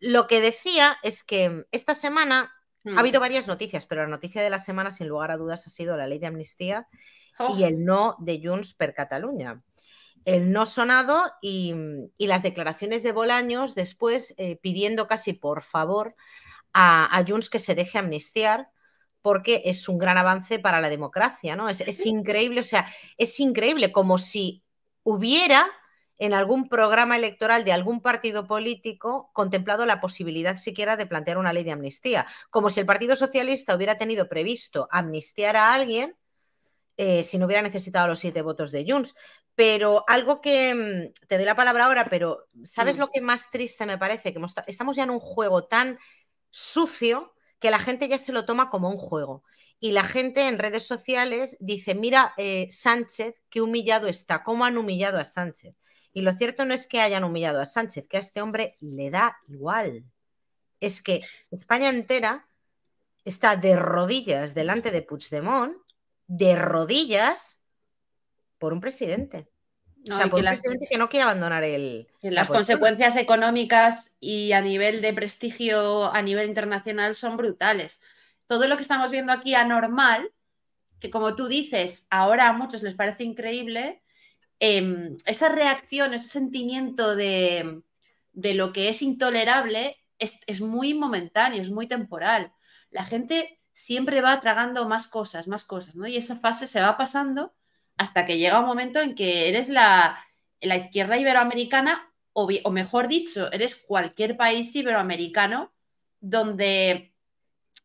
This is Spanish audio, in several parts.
Lo que decía es que esta semana ha mm. habido varias noticias, pero la noticia de la semana, sin lugar a dudas, ha sido la ley de amnistía y oh. el no de Junts per Cataluña. El no sonado y, las declaraciones de Bolaños después eh, pidiendo casi por favor a, a Junts que se deje amnistiar porque es un gran avance para la democracia, ¿no? es, increíble, o sea, es increíble como si hubiera en algún programa electoral de algún partido político contemplado la posibilidad siquiera de plantear una ley de amnistía, como si el Partido Socialista hubiera tenido previsto amnistiar a alguien eh, si no hubiera necesitado los siete votos de Junts. Pero algo que mm, te doy la palabra ahora, pero ¿sabes mm. lo que más triste me parece? Que estamos ya en un juego tan sucio que la gente ya se lo toma como un juego y la gente en redes sociales dice, mira, eh, Sánchez, qué humillado está, cómo han humillado a Sánchez. Y lo cierto no es que hayan humillado a Sánchez, que a este hombre le da igual. Es que España entera está de rodillas delante de Puigdemont, de rodillas, por un presidente. o sea, por un presidente que no quiere abandonar el. las consecuencias económicas y a nivel de prestigio a nivel internacional son brutales todo lo que estamos viendo aquí anormal, que como tú dices, ahora a muchos les parece increíble, em, esa reacción, ese sentimiento de, de lo que es intolerable es, muy momentáneo, es muy temporal. La gente siempre va tragando más cosas, más cosas, ¿no? Y esa fase se va pasando hasta que llega un momento en que eres la, la izquierda iberoamericana, o, o mejor dicho, eres cualquier país iberoamericano donde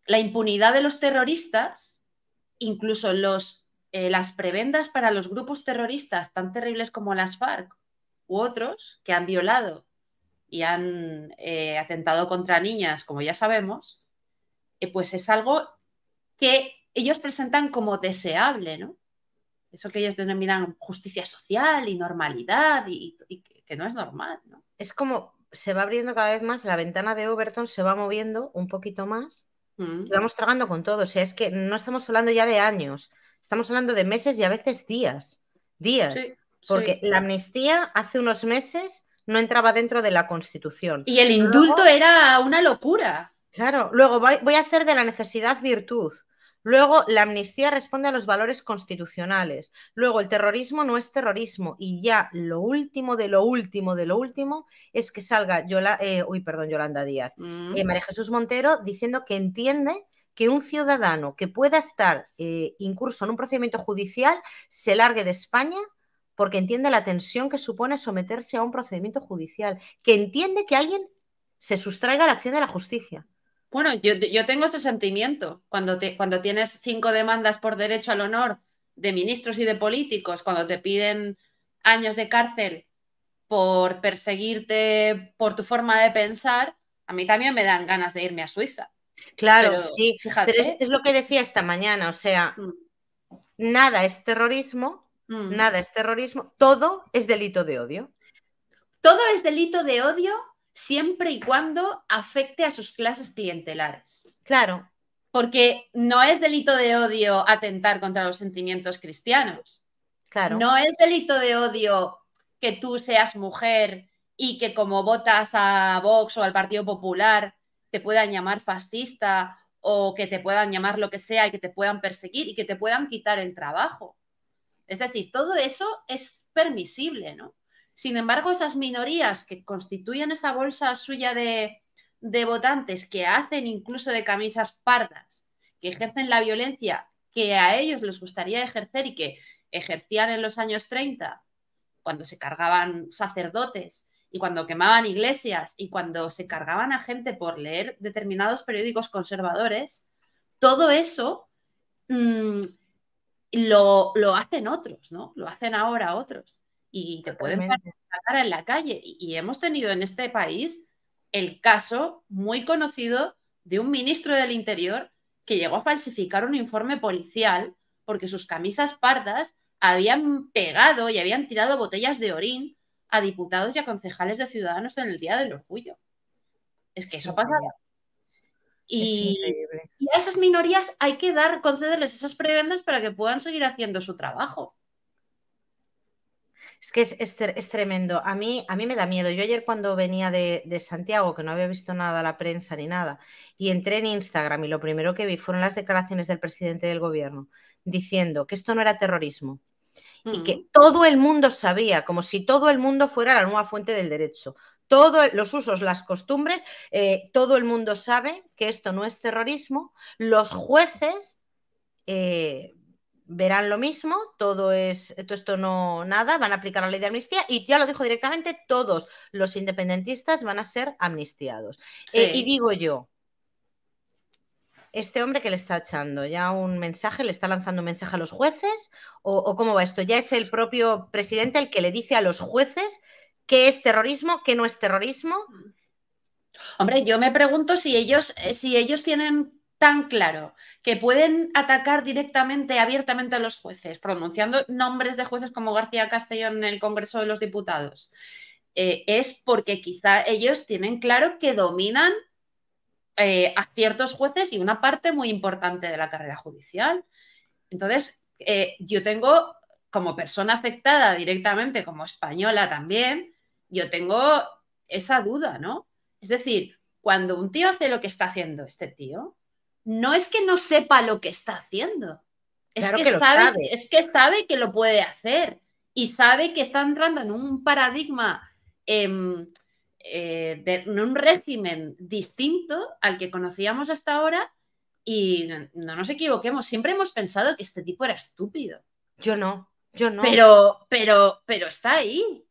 la impunidad de los terroristas, incluso los, eh, las prebendas para los grupos terroristas tan terribles como las FARC u otros que han violado y han eh, atentado contra niñas, como ya sabemos, eh, pues es algo que ellos presentan como deseable, ¿no? Eso que ellos denominan justicia social y normalidad y, y que no es normal, ¿no? Es como se va abriendo cada vez más, la ventana de Overton se va moviendo un poquito más vamos tragando con todo. O sea, es que no estamos hablando ya de años, estamos hablando de meses y a veces días. Días. porque la amnistía hace unos meses no entraba dentro de la Constitución. Y el indulto era una locura. Claro, luego voy a hacer de la necesidad virtud. Luego, la amnistía responde a los valores constitucionales. Luego, el terrorismo no es terrorismo. Y ya lo último de lo último de lo último es que salga Yola, eh, uy, perdón, Yolanda Díaz, mm. eh, María Jesús Montero, diciendo que entiende que un ciudadano que pueda estar eh, incurso en un procedimiento judicial se largue de España porque entiende la tensión que supone someterse a un procedimiento judicial, que entiende que alguien se sustraiga a la acción de la justicia. Bueno, yo, tengo ese sentimiento. Cuando, te, cuando tienes cinco demandas por derecho al honor de ministros y de políticos, cuando te piden años de cárcel por perseguirte por tu forma de pensar, a mí también me dan ganas de irme a Suiza. Claro, sí. Fíjate. Pero es, lo que decía esta mañana, o sea, mm. nada es terrorismo, mm. nada es terrorismo, todo es delito de odio. Todo es delito de odio siempre y cuando afecte a sus clases clientelares. Claro. Porque no es delito de odio atentar contra los sentimientos cristianos. Claro. No es delito de odio que tú seas mujer y que como votas a Vox o al Partido Popular te puedan llamar fascista o que te puedan llamar lo que sea y que te puedan perseguir y que te puedan quitar el trabajo. Es decir, todo eso es permisible, ¿no? Sin embargo, esas minorías que constituyen esa bolsa suya de, votantes, que hacen incluso de camisas pardas, que ejercen la violencia que a ellos les gustaría ejercer y que ejercían en los años 30, cuando se cargaban sacerdotes y cuando quemaban iglesias y cuando se cargaban a gente por leer determinados periódicos conservadores, todo eso mm, lo, lo, hacen otros, ¿no? Lo hacen ahora otros y te pueden cara en la calle. Y hemos tenido en este país el caso muy conocido de un ministro del Interior que llegó a falsificar un informe policial porque sus camisas pardas habían pegado y habían tirado botellas de orín a diputados y a concejales de Ciudadanos en el Día del Orgullo. Es que eso pasa. Y, y, a esas minorías hay que dar, concederles esas prebendas para que puedan seguir haciendo su trabajo. Es que es, tremendo. A mí, a mí me da miedo. Yo ayer cuando venía de, Santiago, que no había visto nada, la prensa ni nada, y entré en Instagram y lo primero que vi fueron las declaraciones del presidente del gobierno diciendo que esto no era terrorismo y que mm. todo el mundo sabía, como si todo el mundo fuera la nueva fuente del derecho. Todos los usos, las costumbres, eh, todo el mundo sabe que esto no es terrorismo. Los jueces eh, verán lo mismo, todo es, esto no nada, van a aplicar la ley de amnistía y ya lo dijo directamente, todos los independentistas van a ser amnistiados. Eh, y digo yo, este hombre que le está echando, ya un mensaje, le está lanzando un mensaje a los jueces o, cómo va esto, ya es el propio presidente el que le dice a los jueces qué es terrorismo, qué no es terrorismo. Hombre, yo me pregunto si ellos, eh, si ellos tienen tan claro que pueden atacar directamente, abiertamente a los jueces, pronunciando nombres de jueces como García Castellón en el Congreso de los Diputados, eh, es porque quizá ellos tienen claro que dominan eh, a ciertos jueces y una parte muy importante de la carrera judicial. Entonces, eh, yo tengo, como persona afectada directamente, como española también, yo tengo esa duda, ¿no? Es decir, cuando un tío hace lo que está haciendo este tío, no es que no sepa lo que está haciendo. Es que, sabe, es que sabe que lo puede hacer y sabe que está entrando en un paradigma, em, eh, de, en un régimen distinto al que conocíamos hasta ahora y no nos equivoquemos, siempre hemos pensado que este tipo era estúpido. Yo no, yo no. Pero, pero, pero está ahí.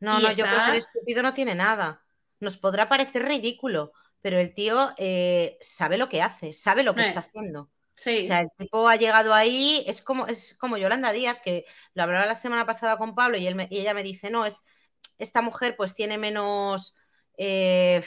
No, no, yo creo que estúpido no tiene nada. Nos podrá parecer ridículo, pero el tío eh, sabe lo que hace, sabe lo que está eh, haciendo. O sea, el tipo ha llegado ahí, es como, es como Yolanda Díaz, que lo hablaba la semana pasada con Pablo y, él ella me dice, no, es esta mujer pues tiene menos, eh,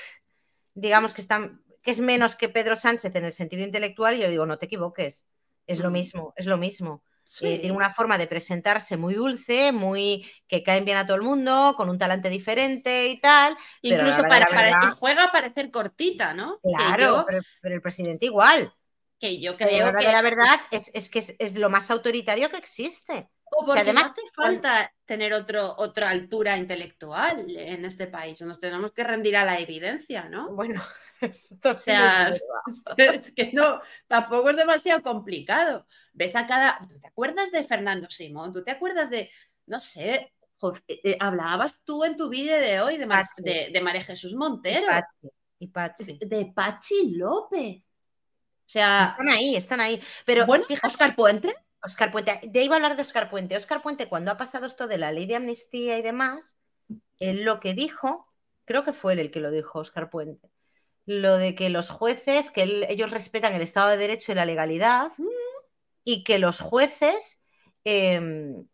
digamos que, está, que es menos que Pedro Sánchez en el sentido intelectual, y yo digo, no te equivoques, es lo mismo, es lo mismo. Eh, tiene una forma de presentarse muy dulce, muy que caen bien a todo el mundo, con un talante diferente y tal. Incluso para, para juega a parecer cortita, ¿no? Claro, pero, el presidente igual. Que yo creo que... La verdad, es, que es, lo más autoritario que existe. O porque además, falta tener otro, otra altura intelectual en este país. Nos tenemos que rendir a la evidencia, ¿no? Bueno, sea, es que no, tampoco es demasiado complicado. Ves a cada. te acuerdas de Fernando Simón? ¿Tú te acuerdas de, no sé, eh, eh, hablabas tú en tu vídeo de hoy de, María Jesús Montero? De Pachi López. O sea. Están ahí, están ahí. Pero bueno, fíjate, Oscar Puente. Oscar Puente, de iba a hablar de Oscar Puente. Oscar Puente, cuando ha pasado esto de la ley de amnistía y demás, lo que dijo, creo que fue él el que lo dijo, Oscar Puente, lo de que los jueces, que ellos respetan el Estado de Derecho y la legalidad, mm. y que los jueces em,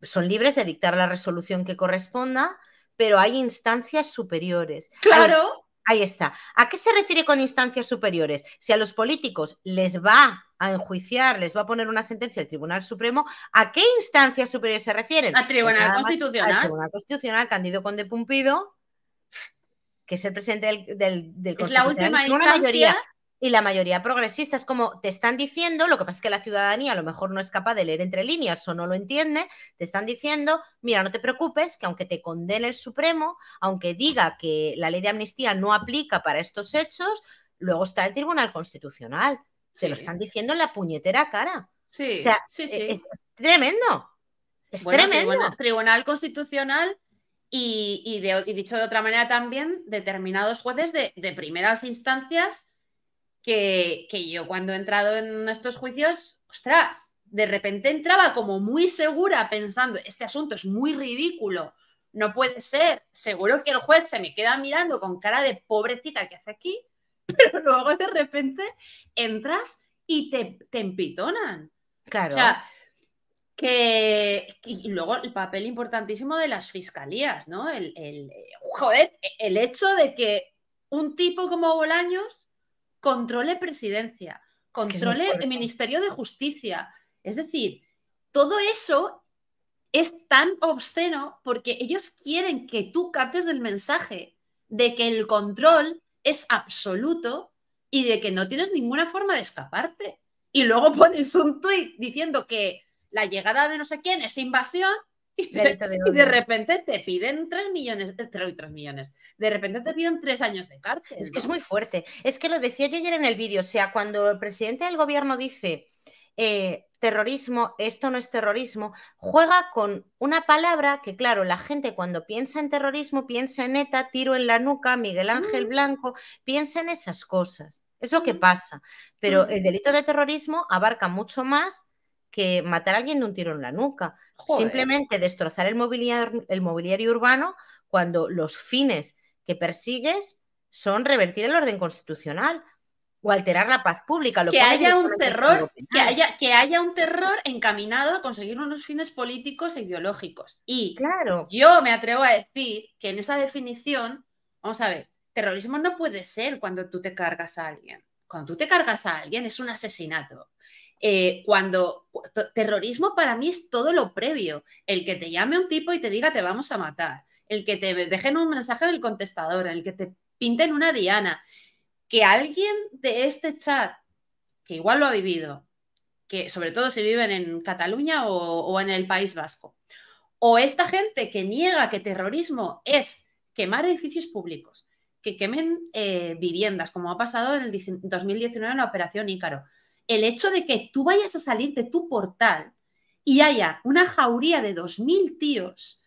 son libres de dictar la resolución que corresponda, pero hay instancias superiores. Claro. ahí está. ¿A qué se refiere con instancias superiores? Si a los políticos les va a enjuiciar, les va a poner una sentencia el Tribunal Supremo, ¿a qué instancia superior se refieren? Al Tribunal pues Constitucional. Al Tribunal Constitucional, Candido Conde Pumpido, que es el presidente del, del, Es la última una Mayoría, y la mayoría progresista es como te están diciendo, lo que pasa es que la ciudadanía a lo mejor no es capaz de leer entre líneas o no lo entiende, te están diciendo, mira, no te preocupes, que aunque te condene el Supremo, aunque diga que la ley de amnistía no aplica para estos hechos, luego está el Tribunal Constitucional. Se lo están diciendo en la puñetera cara. Sí. E-, es, tremendo. Es tremendo. Tribunal, Constitucional y, dicho de otra manera también, determinados jueces de, primeras instancias que, que, yo cuando he entrado en estos juicios, ostras, de repente entraba como muy segura pensando, este asunto es muy ridículo, no puede ser, seguro que el juez se me queda mirando con cara de pobrecita que hace aquí pero luego de repente entras y te, te empitonan. Claro. O sea, que, y luego el papel importantísimo de las fiscalías, ¿no? El, joder, el hecho de que un tipo como Bolaños controle presidencia, controle el Ministerio de Justicia. Es decir, todo eso es tan obsceno porque ellos quieren que tú captes el mensaje de que el control es absoluto y de que no tienes ninguna forma de escaparte. Y luego pones un tuit diciendo que la llegada de no sé quién es invasión y, de, repente te piden 3 millones, 3, eh, millones, de repente te piden tres años de cárcel. Es que es muy fuerte. Es que lo decía yo ayer en el vídeo, o sea, cuando el presidente del gobierno dice eh, terrorismo, esto no es terrorismo, juega con una palabra que, claro, la gente cuando piensa en terrorismo piensa en ETA, tiro en la nuca, Miguel mm. Ángel Blanco, piensa en esas cosas. Es lo que mm. pasa. Pero mm. el delito de terrorismo abarca mucho más que matar a alguien de un tiro en la nuca. Simplemente destrozar el mobiliario urbano cuando los fines que persigues son revertir el orden constitucional o alterar la paz pública. Lo que haya un terror, que haya, que haya un terror encaminado a conseguir unos fines políticos e ideológicos. Y claro. yo me atrevo a decir que en esa definición, vamos a ver, terrorismo no puede ser cuando tú te cargas a alguien. Cuando tú te cargas a alguien es un asesinato. Eh, cuando terrorismo para mí es todo lo previo, el que te llame un tipo y te diga te vamos a matar, el que te dejen un mensaje del contestador, el que te pinten una diana, que alguien de este chat, que igual lo ha vivido, que sobre todo si viven en Cataluña o, en el País Vasco, o esta gente que niega que terrorismo es quemar edificios públicos, que quemen eh, viviendas, como ha pasado en el 2019 en la Operación Ícaro, el hecho de que tú vayas a salir de tu portal y haya una jauría de 2.000 tíos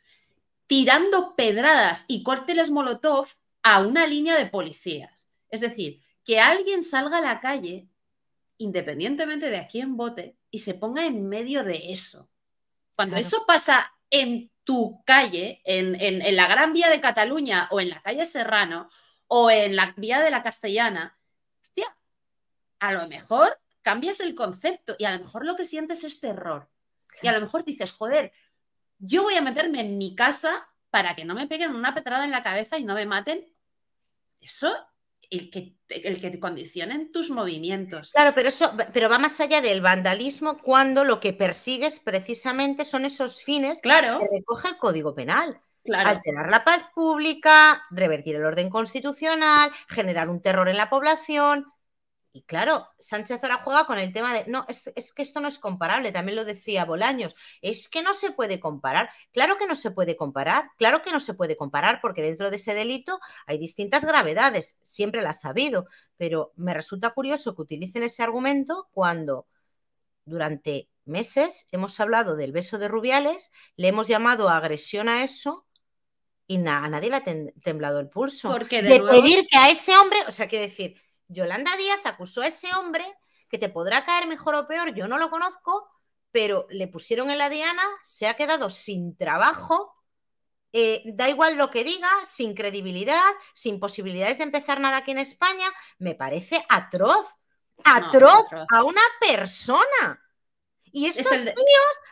tirando pedradas y córteles molotov a una línea de policías es decir, que alguien salga a la calle, independientemente de a quién vote, y se ponga en medio de eso. Cuando eso pasa en tu calle, en, en, la Gran Vía de Cataluña o en la calle Serrano o en la Vía de la Castellana, hostia, a lo mejor cambias el concepto y a lo mejor lo que sientes es terror. Y a lo mejor dices, joder, yo voy a meterme en mi casa para que no me peguen una petrada en la cabeza y no me maten. Eso el que, el condicionen tus movimientos. Claro, pero eso pero va más allá del vandalismo cuando lo que persigues precisamente son esos fines claro. que recoge el Código Penal. Alterar la paz pública, revertir el orden constitucional, generar un terror en la población, y claro, Sánchez ahora juega con el tema de, no, es, que esto no es comparable, también lo decía Bolaños, es que no se puede comparar, claro que no se puede comparar, claro que no se puede comparar, porque dentro de ese delito hay distintas gravedades, siempre la ha sabido. pero me resulta curioso que utilicen ese argumento cuando durante meses hemos hablado del beso de Rubiales, le hemos llamado agresión a eso, y a nadie le ha temblado el pulso. Porque de, pedir que a ese hombre, o sea, quiero decir, Yolanda Díaz acusó a ese hombre que te podrá caer mejor o peor, yo no lo conozco, pero le pusieron en la diana, se ha quedado sin trabajo, eh, da igual lo que diga, sin credibilidad, sin posibilidades de empezar nada aquí en España, me parece atroz, atroz, a una persona. Y estos es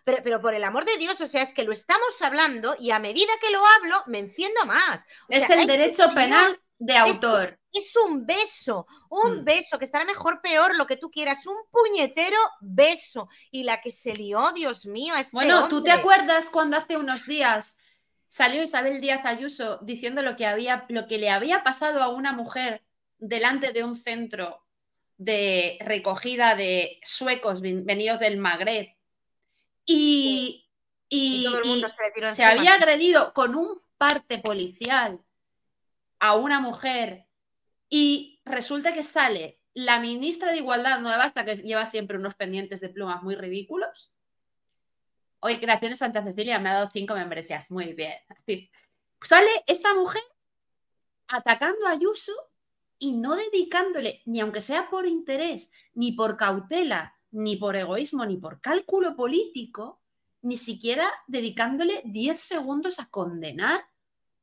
pero, por el amor de Dios, o sea, es que lo estamos hablando y a medida que lo hablo me enciendo más. es el derecho penal de autor. Es, un beso, un mm. beso, que estará mejor, peor, lo que tú quieras, un puñetero beso. Y la que se lió, Dios mío, este Bueno, ¿tú te acuerdas cuando hace unos días salió Isabel Díaz Ayuso diciendo lo que, había, lo que le había pasado a una mujer delante de un centro de recogida de suecos venidos del Magreb? Y, y, se había agredido con un parte policial a una mujer y resulta que sale la ministra de Igualdad Nueva, hasta que lleva siempre unos pendientes de plumas muy ridículos. Hoy, creaciones Santa Cecilia me ha dado cinco membresías. Muy bien. Sale esta mujer atacando a Ayuso y no dedicándole, ni aunque sea por interés, ni por cautela, ni por egoísmo, ni por cálculo político, ni siquiera dedicándole diez segundos a condenar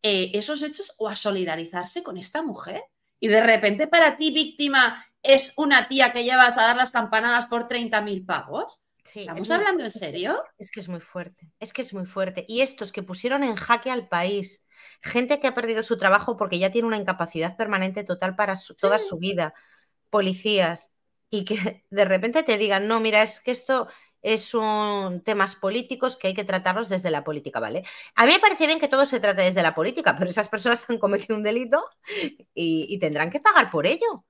eh, esos hechos o a solidarizarse con esta mujer. Y de repente para ti víctima es una tía que llevas a dar las campanadas por 30.000 pavos. Sí, ¿Estamos hablando en serio? Es que es muy fuerte, es que es muy fuerte. Y estos que pusieron en jaque al país, gente que ha perdido su trabajo porque ya tiene una incapacidad permanente total para toda su vida, policías, y que de repente te digan, no, mira, es que esto es un temas políticos que hay que tratarlos desde la política, ¿vale? A mí me parece bien que todo se trate desde la política, pero esas personas han cometido un delito y, y tendrán que pagar por ello.